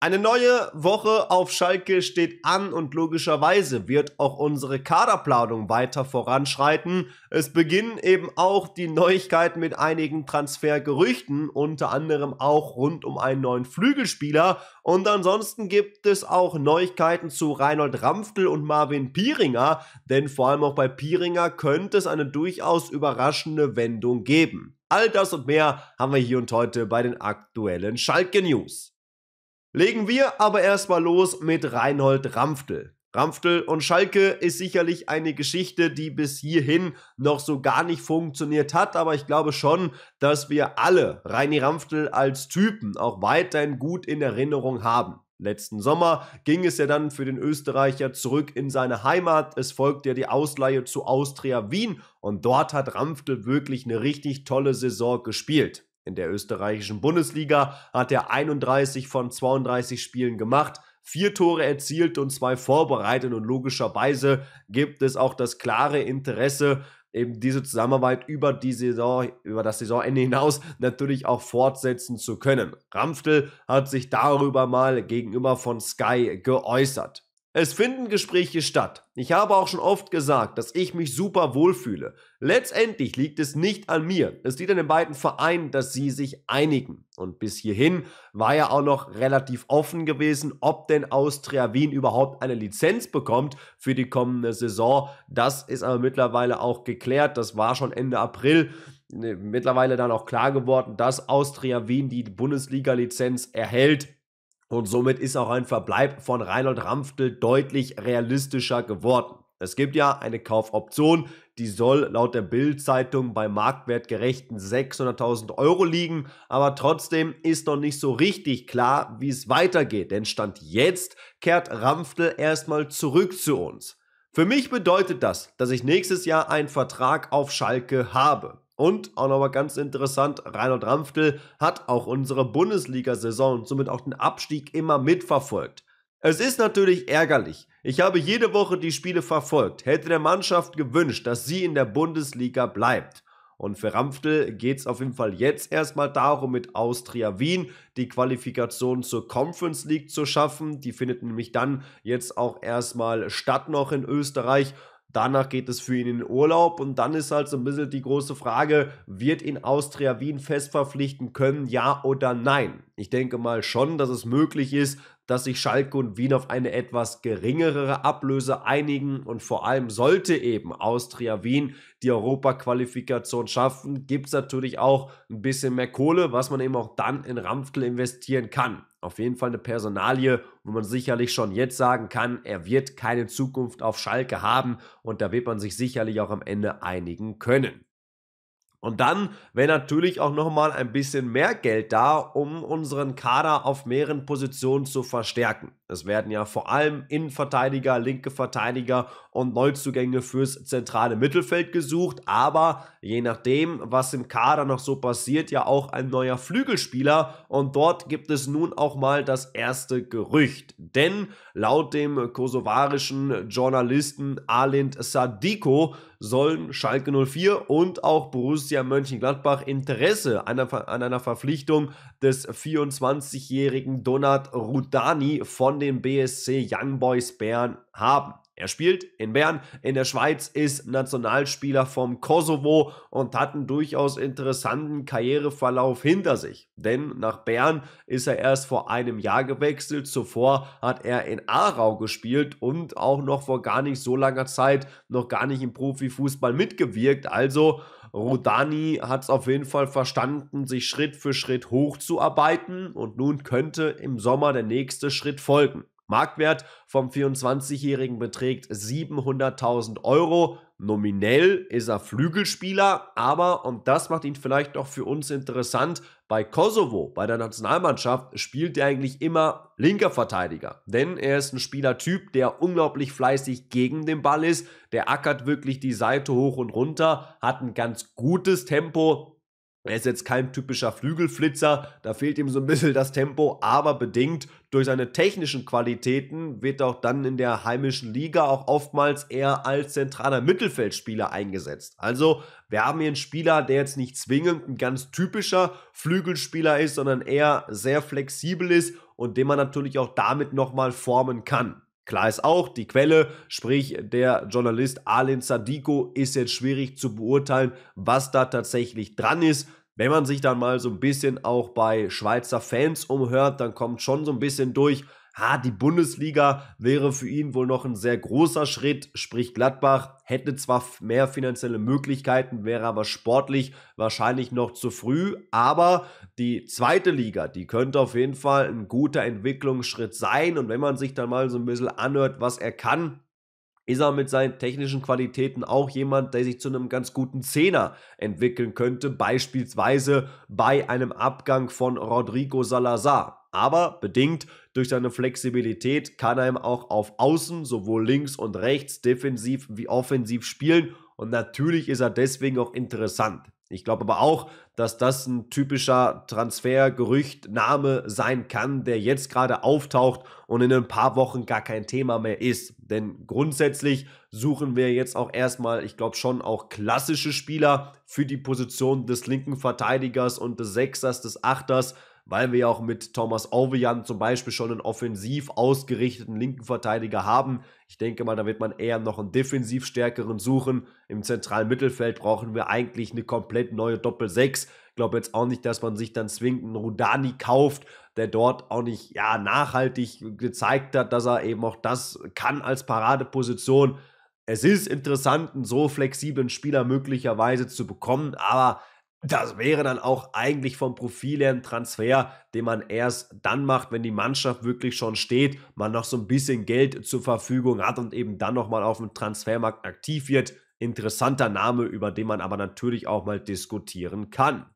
Eine neue Woche auf Schalke steht an und logischerweise wird auch unsere Kaderplanung weiter voranschreiten. Es beginnen eben auch die Neuigkeiten mit einigen Transfergerüchten, unter anderem auch rund um einen neuen Flügelspieler. Und ansonsten gibt es auch Neuigkeiten zu Reinhold Ramftel und Marvin Pieringer, denn vor allem auch bei Pieringer könnte es eine durchaus überraschende Wendung geben. All das und mehr haben wir hier und heute bei den aktuellen Schalke News. Legen wir aber erstmal los mit Reinhold Ramftel. Ramftel und Schalke ist sicherlich eine Geschichte, die bis hierhin noch so gar nicht funktioniert hat, aber ich glaube schon, dass wir alle Reini Ramftel als Typen auch weiterhin gut in Erinnerung haben. Letzten Sommer ging es ja dann für den Österreicher zurück in seine Heimat. Es folgte ja die Ausleihe zu Austria Wien und dort hat Ramftel wirklich eine richtig tolle Saison gespielt. In der österreichischen Bundesliga hat er 31 von 32 Spielen gemacht, vier Tore erzielt und zwei vorbereitet und logischerweise gibt es auch das klare Interesse, eben diese Zusammenarbeit über die Saison, über das Saisonende hinaus natürlich auch fortsetzen zu können. Ramftel hat sich darüber mal gegenüber von Sky geäußert. Es finden Gespräche statt. Ich habe auch schon oft gesagt, dass ich mich super wohlfühle. Letztendlich liegt es nicht an mir. Es liegt an den beiden Vereinen, dass sie sich einigen. Und bis hierhin war ja auch noch relativ offen gewesen, ob denn Austria Wien überhaupt eine Lizenz bekommt für die kommende Saison. Das ist aber mittlerweile auch geklärt. Das war schon Ende April mittlerweile dann auch klar geworden, dass Austria Wien die Bundesliga-Lizenz erhält. Und somit ist auch ein Verbleib von Reinhold Ramftel deutlich realistischer geworden. Es gibt ja eine Kaufoption, die soll laut der Bild-Zeitung bei marktwertgerechten 600.000 Euro liegen, aber trotzdem ist noch nicht so richtig klar, wie es weitergeht, denn Stand jetzt kehrt Ramftel erstmal zurück zu uns. Für mich bedeutet das, dass ich nächstes Jahr einen Vertrag auf Schalke habe. Und auch nochmal ganz interessant, Reinhard Ramftel hat auch unsere Bundesliga-Saison und somit auch den Abstieg immer mitverfolgt. Es ist natürlich ärgerlich. Ich habe jede Woche die Spiele verfolgt, hätte der Mannschaft gewünscht, dass sie in der Bundesliga bleibt. Und für Ramftel geht es auf jeden Fall jetzt erstmal darum, mit Austria Wien die Qualifikation zur Conference League zu schaffen. Die findet nämlich dann jetzt auch erstmal statt noch in Österreich. Danach geht es für ihn in den Urlaub und dann ist halt so ein bisschen die große Frage, wird ihn Austria Wien fest verpflichten können, ja oder nein? Ich denke mal schon, dass es möglich ist, dass sich Schalke und Wien auf eine etwas geringere Ablöse einigen und vor allem sollte eben Austria Wien die Europa-Qualifikation schaffen, gibt es natürlich auch ein bisschen mehr Kohle, was man eben auch dann in Ramftl investieren kann. Auf jeden Fall eine Personalie, wo man sicherlich schon jetzt sagen kann, er wird keine Zukunft auf Schalke haben und da wird man sich sicherlich auch am Ende einigen können. Und dann wäre natürlich auch nochmal ein bisschen mehr Geld da, um unseren Kader auf mehreren Positionen zu verstärken. Es werden ja vor allem Innenverteidiger, linke Verteidiger und Neuzugänge fürs zentrale Mittelfeld gesucht, aber je nachdem, was im Kader noch so passiert, ja auch ein neuer Flügelspieler und dort gibt es nun auch mal das erste Gerücht. Denn laut dem kosovarischen Journalisten Alind Sadiko sollen Schalke 04 und auch Borussia Mönchengladbach Interesse an einer, Verpflichtung des 24-jährigen Donat Rudani von den BSC Young Boys Bern haben. Er spielt in Bern, in der Schweiz, ist Nationalspieler vom Kosovo und hat einen durchaus interessanten Karriereverlauf hinter sich. Denn nach Bern ist er erst vor einem Jahr gewechselt. Zuvor hat er in Aarau gespielt und auch noch vor gar nicht so langer Zeit noch gar nicht im Profifußball mitgewirkt. Also Rodani hat es auf jeden Fall verstanden, sich Schritt für Schritt hochzuarbeiten und nun könnte im Sommer der nächste Schritt folgen. Marktwert vom 24-Jährigen beträgt 700.000 Euro. Nominell ist er Flügelspieler, aber, und das macht ihn vielleicht noch für uns interessant, bei Kosovo, bei der Nationalmannschaft, spielt er eigentlich immer linker Verteidiger. Denn er ist ein Spielertyp, der unglaublich fleißig gegen den Ball ist, der ackert wirklich die Seite hoch und runter, hat ein ganz gutes Tempo, er ist jetzt kein typischer Flügelflitzer, da fehlt ihm so ein bisschen das Tempo, aber bedingt durch seine technischen Qualitäten wird er auch dann in der heimischen Liga auch oftmals eher als zentraler Mittelfeldspieler eingesetzt. Also wir haben hier einen Spieler, der jetzt nicht zwingend ein ganz typischer Flügelspieler ist, sondern eher sehr flexibel ist und den man natürlich auch damit nochmal formen kann. Klar ist auch, die Quelle, sprich der Journalist Alin Sadiko, ist jetzt schwierig zu beurteilen, was da tatsächlich dran ist. Wenn man sich dann mal so ein bisschen auch bei Schweizer Fans umhört, dann kommt schon so ein bisschen durch, ha, die Bundesliga wäre für ihn wohl noch ein sehr großer Schritt, sprich Gladbach hätte zwar mehr finanzielle Möglichkeiten, wäre aber sportlich wahrscheinlich noch zu früh, aber die zweite Liga, die könnte auf jeden Fall ein guter Entwicklungsschritt sein und wenn man sich dann mal so ein bisschen anhört, was er kann, ist er mit seinen technischen Qualitäten auch jemand, der sich zu einem ganz guten Zehner entwickeln könnte, beispielsweise bei einem Abgang von Rodrigo Salazar. Aber bedingt durch seine Flexibilität kann er ihm auch auf Außen, sowohl links und rechts, defensiv wie offensiv spielen. Und natürlich ist er deswegen auch interessant. Ich glaube aber auch, dass das ein typischer Transfergerücht, Name sein kann, der jetzt gerade auftaucht und in ein paar Wochen gar kein Thema mehr ist. Denn grundsätzlich suchen wir jetzt auch erstmal, ich glaube schon auch klassische Spieler für die Position des linken Verteidigers und des Sechsers, des Achters, weil wir ja auch mit Thomas Ovejan zum Beispiel schon einen offensiv ausgerichteten linken Verteidiger haben. Ich denke mal, da wird man eher noch einen defensiv stärkeren suchen. Im zentralen Mittelfeld brauchen wir eigentlich eine komplett neue Doppel-6. Ich glaube jetzt auch nicht, dass man sich dann zwingend einen Rudani kauft, der dort auch nicht ja, nachhaltig gezeigt hat, dass er eben auch das kann als Paradeposition. Es ist interessant, einen so flexiblen Spieler möglicherweise zu bekommen, aber das wäre dann auch eigentlich vom Profil her ein Transfer, den man erst dann macht, wenn die Mannschaft wirklich schon steht, man noch so ein bisschen Geld zur Verfügung hat und eben dann nochmal auf dem Transfermarkt aktiv wird. Interessanter Name, über den man aber natürlich auch mal diskutieren kann.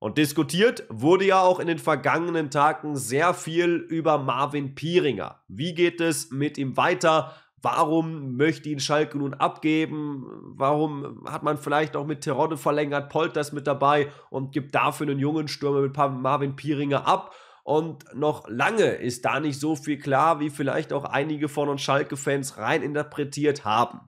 Und diskutiert wurde ja auch in den vergangenen Tagen sehr viel über Marvin Pieringer. Wie geht es mit ihm weiter? Warum möchte ihn Schalke nun abgeben? Warum hat man vielleicht auch mit Terodde verlängert, Polters mit dabei und gibt dafür einen jungen Stürmer mit Marvin Pieringer ab? Und noch lange ist da nicht so viel klar, wie vielleicht auch einige von uns Schalke-Fans rein interpretiert haben.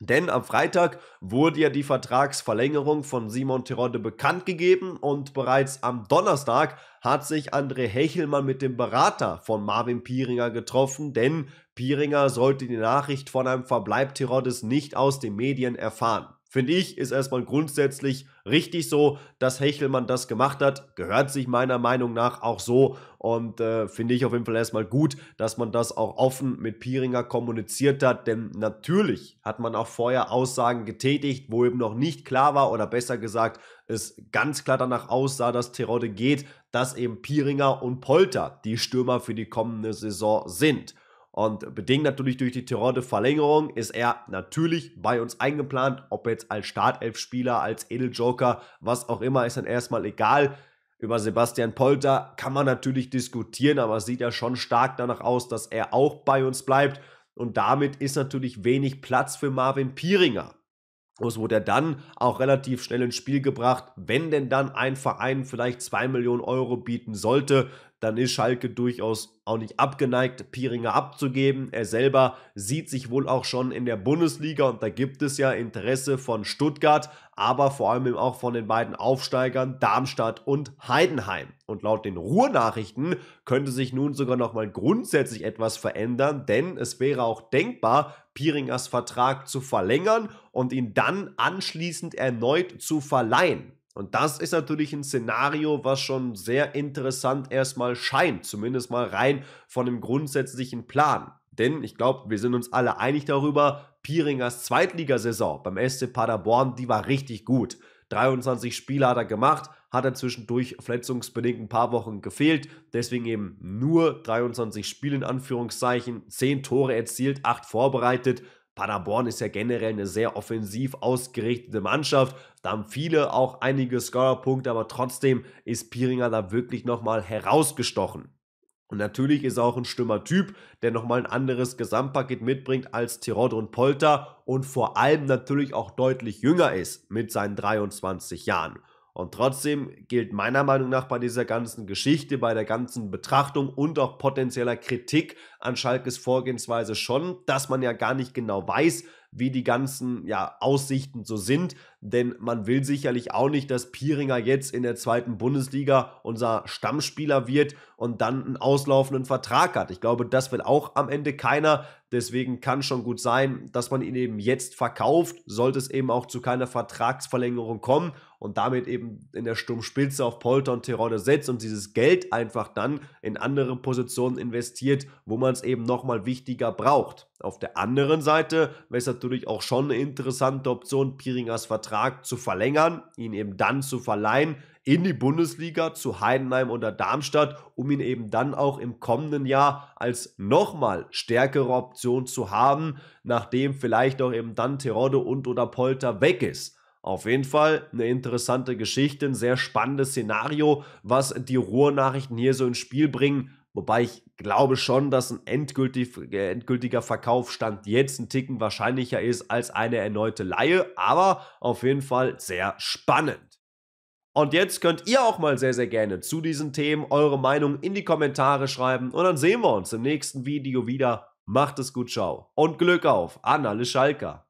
Denn am Freitag wurde ja die Vertragsverlängerung von Simon Terodde bekannt gegeben und bereits am Donnerstag hat sich André Hechelmann mit dem Berater von Marvin Pieringer getroffen, denn Bieringer sollte die Nachricht von einem Verbleib Tirodes nicht aus den Medien erfahren. Finde ich, ist erstmal grundsätzlich richtig so, dass Hechelmann das gemacht hat. Gehört sich meiner Meinung nach auch so. Und äh, finde ich auf jeden Fall erstmal gut, dass man das auch offen mit Pieringer kommuniziert hat. Denn natürlich hat man auch vorher Aussagen getätigt, wo eben noch nicht klar war oder besser gesagt, es ganz klar danach aussah, dass Terodde geht, dass eben Pieringer und Polter die Stürmer für die kommende Saison sind. Und bedingt natürlich durch die Terodde-Verlängerung ist er natürlich bei uns eingeplant. Ob jetzt als Startelf-Spieler, als Edeljoker, was auch immer, ist dann erstmal egal. Über Sebastian Polter kann man natürlich diskutieren, aber es sieht ja schon stark danach aus, dass er auch bei uns bleibt. Und damit ist natürlich wenig Platz für Marvin Pieringer. Es wurde dann auch relativ schnell ins Spiel gebracht, wenn denn dann ein Verein vielleicht 2 Millionen Euro bieten sollte, dann ist Schalke durchaus auch nicht abgeneigt, Piringer abzugeben. Er selber sieht sich wohl auch schon in der Bundesliga und da gibt es ja Interesse von Stuttgart, aber vor allem eben auch von den beiden Aufsteigern Darmstadt und Heidenheim. Und laut den Ruhrnachrichten könnte sich nun sogar nochmal grundsätzlich etwas verändern, denn es wäre auch denkbar, Piringers Vertrag zu verlängern und ihn dann anschließend erneut zu verleihen. Und das ist natürlich ein Szenario, was schon sehr interessant erstmal scheint, zumindest mal rein von dem grundsätzlichen Plan. Denn ich glaube, wir sind uns alle einig darüber, Piringers Zweitligasaison beim SC Paderborn, die war richtig gut. 23 Spiele hat er gemacht, hat er zwischendurch verletzungsbedingt ein paar Wochen gefehlt, deswegen eben nur 23 Spiele in Anführungszeichen, 10 Tore erzielt, 8 vorbereitet, Paderborn ist ja generell eine sehr offensiv ausgerichtete Mannschaft. Da haben viele auch einige Scorerpunkte, aber trotzdem ist Piringer da wirklich nochmal herausgestochen. Und natürlich ist er auch ein schlimmer Typ, der nochmal ein anderes Gesamtpaket mitbringt als Tirod und Polter und vor allem natürlich auch deutlich jünger ist mit seinen 23 Jahren. Und trotzdem gilt meiner Meinung nach bei dieser ganzen Geschichte, bei der ganzen Betrachtung und auch potenzieller Kritik an Schalkes Vorgehensweise schon, dass man ja gar nicht genau weiß, wie die ganzen ja, Aussichten so sind, denn man will sicherlich auch nicht, dass Pieringer jetzt in der zweiten Bundesliga unser Stammspieler wird und dann einen auslaufenden Vertrag hat. Ich glaube, das will auch am Ende keiner. Deswegen kann schon gut sein, dass man ihn eben jetzt verkauft, sollte es eben auch zu keiner Vertragsverlängerung kommen und damit eben in der Sturmspitze auf Polter und Terodde setzt und dieses Geld einfach dann in andere Positionen investiert, wo man es eben nochmal wichtiger braucht. Auf der anderen Seite wäre es natürlich auch schon eine interessante Option, Pieringers Vertrag Vertrag zu verlängern, ihn eben dann zu verleihen in die Bundesliga zu Heidenheim oder Darmstadt, um ihn eben dann auch im kommenden Jahr als nochmal stärkere Option zu haben, nachdem vielleicht auch eben dann Terodde und oder Polter weg ist. Auf jeden Fall eine interessante Geschichte, ein sehr spannendes Szenario, was die Ruhrnachrichten hier so ins Spiel bringen. Wobei ich glaube schon, dass ein endgültig, äh, endgültiger Verkaufsstand jetzt ein Ticken wahrscheinlicher ist als eine erneute Laie, aber auf jeden Fall sehr spannend. Und jetzt könnt ihr auch mal sehr, sehr gerne zu diesen Themen eure Meinung in die Kommentare schreiben und dann sehen wir uns im nächsten Video wieder. Macht es gut, ciao und Glück auf an alle Schalker.